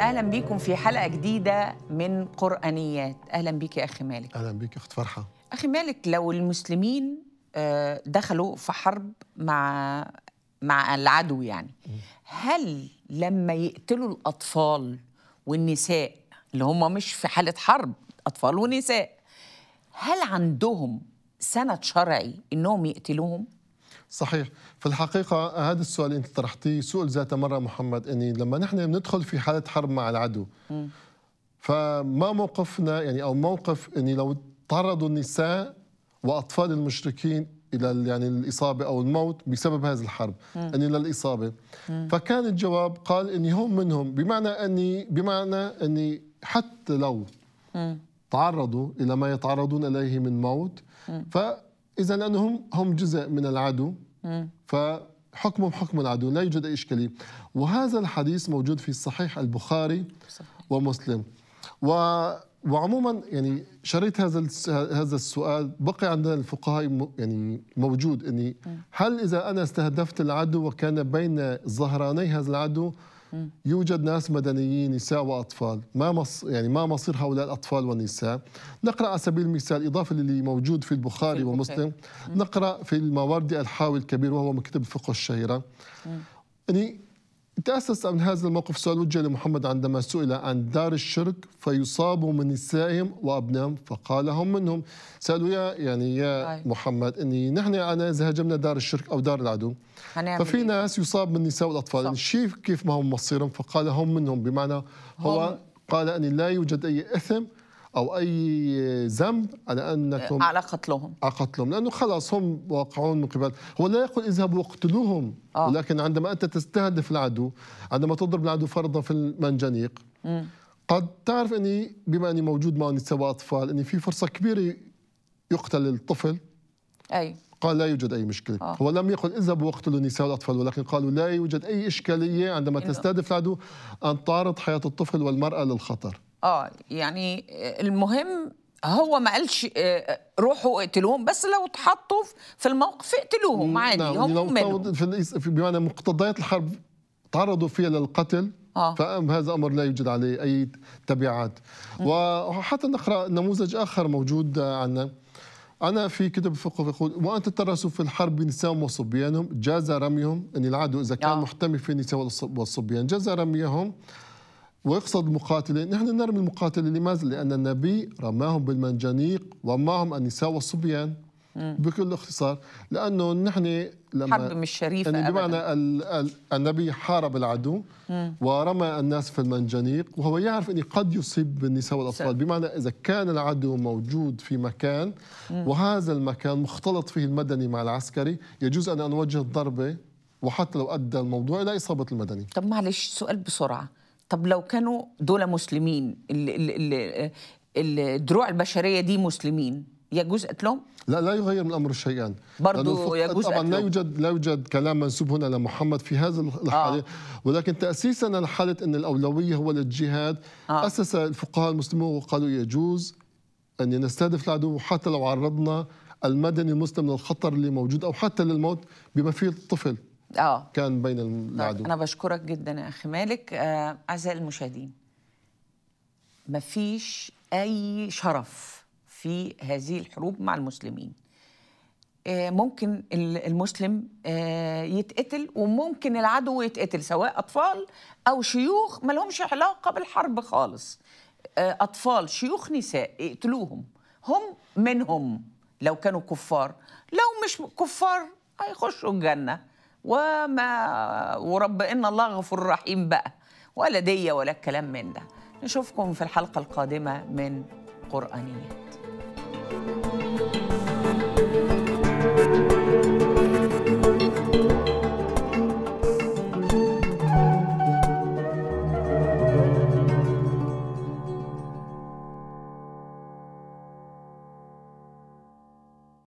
اهلا بيكم في حلقه جديده من قرانيات اهلا بيك يا اخي مالك اهلا بيك اخت فرحه اخي مالك لو المسلمين آه، دخلوا في حرب مع مع العدو يعني هل لما يقتلوا الاطفال والنساء اللي هم مش في حاله حرب اطفال ونساء هل عندهم سند شرعي انهم يقتلوهم صحيح في الحقيقة هذا السؤال اللي أنت طرحتيه سؤال ذات مرة محمد أني لما نحن بندخل في حالة حرب مع العدو فما موقفنا يعني أو موقف أني لو تعرضوا النساء وأطفال المشركين إلى يعني الإصابة أو الموت بسبب هذه الحرب أني للإصابة فكان الجواب قال أني هم منهم بمعنى أني بمعنى أني حتى لو تعرضوا إلى ما يتعرضون إليه من موت ف اذا لانهم هم جزء من العدو فحكمهم حكم العدو لا يوجد اي اشكاليه وهذا الحديث موجود في صحيح البخاري ومسلم و وعموما يعني شريط هذا هذا السؤال بقي عندنا الفقهاء يعني موجود اني هل اذا انا استهدفت العدو وكان بين ظهراني هذا العدو يوجد ناس مدنيين نساء واطفال ما مص يعني ما مصير هؤلاء الاطفال والنساء نقرا على سبيل المثال اضافه للي موجود في البخاري في ومسلم نقرا في المواردي الحاوي الكبير وهو من كتب الفقه الشهيره يعني تأسس من هذا الموقف سؤال وجه لمحمد عندما سئل عن دار الشرك فيصاب من نسائهم وأبنائهم فقال هم منهم سألوا يا يعني يا أي. محمد أني نحن أنا إذا هجمنا دار الشرك أو دار العدو ففي إيه؟ ناس يصاب من النساء والأطفال يعني شيف كيف ما هم مصيرهم فقال هم منهم بمعنى هو هم. قال أن لا يوجد أي إثم او اي ذنب على انكم على قتلهم على قتلهم لانه خلاص هم واقعون من قبل هو لا يقول اذهبوا واقتلوهم آه. ولكن عندما انت تستهدف العدو عندما تضرب العدو فرضا في المنجنيق م. قد تعرف اني بما اني موجود مع نساء واطفال اني في فرصه كبيره يقتل الطفل اي قال لا يوجد اي مشكله آه. هو لم يقل اذهبوا واقتلوا النساء والاطفال ولكن قالوا لا يوجد اي اشكاليه عندما تستهدف العدو ان تعرض حياه الطفل والمراه للخطر اه يعني آه، المهم هو ما قالش آه، آه، روحوا اقتلوهم بس لو اتحطوا في الموقف اقتلوهم عادي نعم هم في بمعنى مقتضيات الحرب تعرضوا فيها للقتل آه. فهذا امر لا يوجد عليه اي تبعات وحتى نقرا نموذج اخر موجود عندنا أنا في كتاب الفقه يقول وأن تترسوا في الحرب نساء وصبيانهم جاز رميهم أن يعني العدو إذا كان آه. محتمي في النساء والصبيان جاز رميهم ويقصد المقاتلين نحن نرمي المقاتلين لماذا؟ لأن النبي رماهم بالمنجنيق ومعهم النساء والصبيان مم. بكل اختصار لانه نحن لما حرب مش شريفه يعني بمعنى ال ال النبي حارب العدو مم. ورمى الناس في المنجنيق وهو يعرف انه قد يصيب بالنساء والاطفال بمعنى اذا كان العدو موجود في مكان مم. وهذا المكان مختلط فيه المدني مع العسكري يجوز ان نوجه الضربه وحتى لو ادى الموضوع الى اصابه المدني طب معلش سؤال بسرعه طب لو كانوا دول مسلمين الدروع البشريه دي مسلمين يجوز قتلهم؟ لا لا يغير من الامر شيئا برضه يجوز طبعا لا يوجد لا يوجد كلام منسوب هنا لمحمد في هذا الحاله آه. ولكن تاسيسا لحاله ان الاولويه هو للجهاد آه. اسس الفقهاء المسلمون وقالوا يجوز ان نستهدف العدو حتى لو عرضنا المدني المسلم للخطر اللي موجود او حتى للموت بما فيه الطفل اه كان بين طيب، العدو انا بشكرك جدا يا اخي مالك آه، اعزائي آه المشاهدين مفيش اي شرف في هذه الحروب مع المسلمين آه ممكن المسلم آه يتقتل وممكن العدو يتقتل سواء اطفال او شيوخ ما لهمش علاقه بالحرب خالص آه، اطفال شيوخ نساء اقتلوهم هم منهم لو كانوا كفار لو مش كفار هيخشوا الجنه وما ورب ان الله غفور رحيم بقى ولا ديه ولا الكلام من ده نشوفكم في الحلقه القادمه من قرانيات